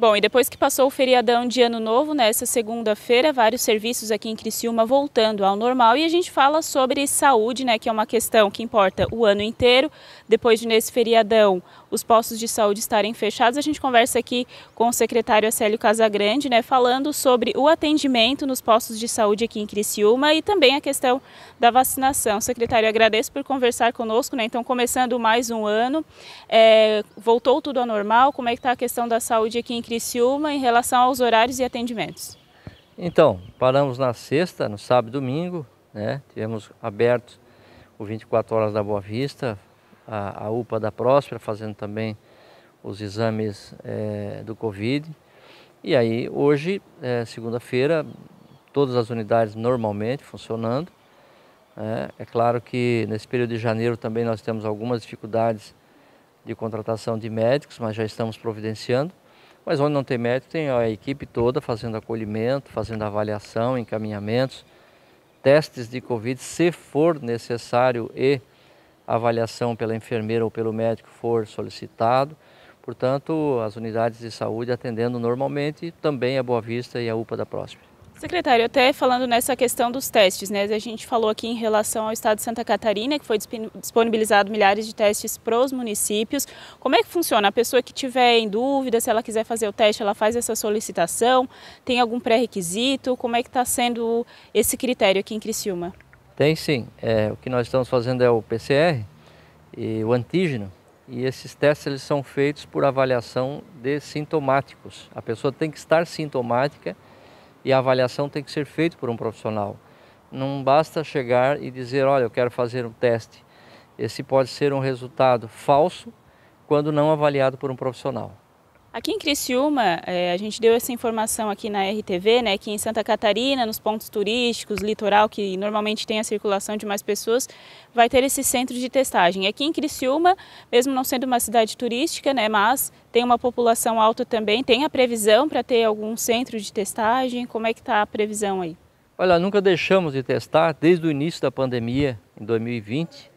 Bom, e depois que passou o feriadão de Ano Novo, nessa segunda-feira, vários serviços aqui em Criciúma voltando ao normal e a gente fala sobre saúde, né, que é uma questão que importa o ano inteiro. Depois de nesse feriadão, os postos de saúde estarem fechados, a gente conversa aqui com o secretário Acélio Casagrande, né, falando sobre o atendimento nos postos de saúde aqui em Criciúma e também a questão da vacinação. Secretário, agradeço por conversar conosco, né, então começando mais um ano, é, voltou tudo ao normal, como é que está a questão da saúde aqui em Criciúma em relação aos horários e atendimentos? Então, paramos na sexta, no sábado e domingo, né? Tivemos aberto o 24 horas da Boa Vista, a, a UPA da Próspera, fazendo também os exames é, do Covid. E aí, hoje, é, segunda-feira, todas as unidades normalmente funcionando. É, é, claro que nesse período de janeiro também nós temos algumas dificuldades de contratação de médicos, mas já estamos providenciando. Mas onde não tem médico, tem a equipe toda fazendo acolhimento, fazendo avaliação, encaminhamentos, testes de Covid, se for necessário e avaliação pela enfermeira ou pelo médico for solicitado. Portanto, as unidades de saúde atendendo normalmente, também a Boa Vista e a UPA da Próxima. Secretário, até falando nessa questão dos testes, né? A gente falou aqui em relação ao estado de Santa Catarina, que foi disponibilizado milhares de testes para os municípios. Como é que funciona? A pessoa que tiver em dúvida, se ela quiser fazer o teste, ela faz essa solicitação? Tem algum pré-requisito? Como é que está sendo esse critério aqui em Criciúma? Tem sim. É, o que nós estamos fazendo é o PCR e o antígeno. E esses testes eles são feitos por avaliação de sintomáticos. A pessoa tem que estar sintomática e a avaliação tem que ser feita por um profissional. Não basta chegar e dizer, olha, eu quero fazer um teste. Esse pode ser um resultado falso quando não avaliado por um profissional. Aqui em Criciúma, é, a gente deu essa informação aqui na RTV, né, que em Santa Catarina, nos pontos turísticos, litoral, que normalmente tem a circulação de mais pessoas, vai ter esse centro de testagem. Aqui em Criciúma, mesmo não sendo uma cidade turística, né, mas tem uma população alta também, tem a previsão para ter algum centro de testagem? Como é que está a previsão aí? Olha, nunca deixamos de testar, desde o início da pandemia, em 2020,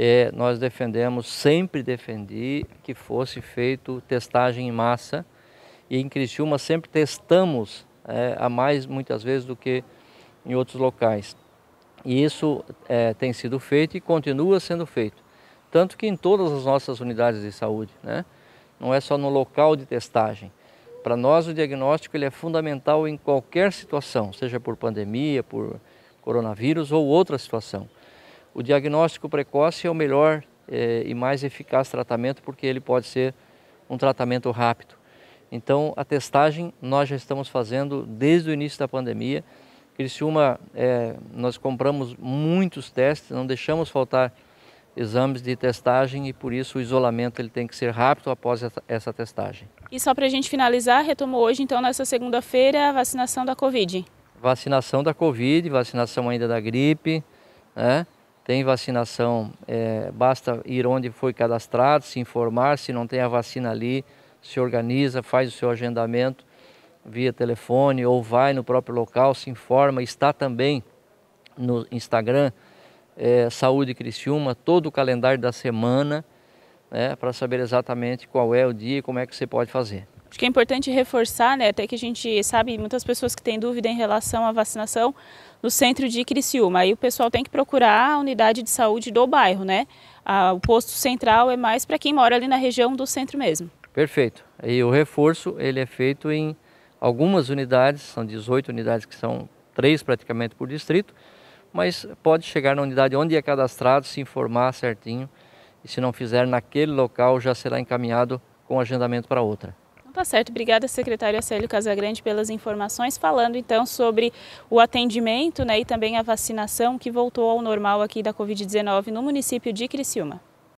é, nós defendemos, sempre defendi que fosse feito testagem em massa e em Criciúma sempre testamos é, a mais muitas vezes do que em outros locais. E isso é, tem sido feito e continua sendo feito, tanto que em todas as nossas unidades de saúde, né? não é só no local de testagem. Para nós o diagnóstico ele é fundamental em qualquer situação, seja por pandemia, por coronavírus ou outra situação. O diagnóstico precoce é o melhor é, e mais eficaz tratamento porque ele pode ser um tratamento rápido. Então, a testagem nós já estamos fazendo desde o início da pandemia. Criciúma, é, nós compramos muitos testes, não deixamos faltar exames de testagem e por isso o isolamento ele tem que ser rápido após essa testagem. E só para a gente finalizar, retomou hoje então nessa segunda-feira a vacinação da Covid. Vacinação da Covid, vacinação ainda da gripe, né? tem vacinação, é, basta ir onde foi cadastrado, se informar, se não tem a vacina ali, se organiza, faz o seu agendamento via telefone ou vai no próprio local, se informa, está também no Instagram é, Saúde Criciúma, todo o calendário da semana, né, para saber exatamente qual é o dia e como é que você pode fazer. Acho que é importante reforçar, né, até que a gente sabe muitas pessoas que têm dúvida em relação à vacinação no centro de Criciúma. Aí o pessoal tem que procurar a unidade de saúde do bairro, né? Ah, o posto central é mais para quem mora ali na região do centro mesmo. Perfeito. E o reforço ele é feito em algumas unidades, são 18 unidades que são três praticamente por distrito, mas pode chegar na unidade onde é cadastrado, se informar certinho e se não fizer naquele local já será encaminhado com agendamento para outra. Tá certo, obrigada secretário Célio Casagrande pelas informações, falando então sobre o atendimento né, e também a vacinação que voltou ao normal aqui da Covid-19 no município de Criciúma.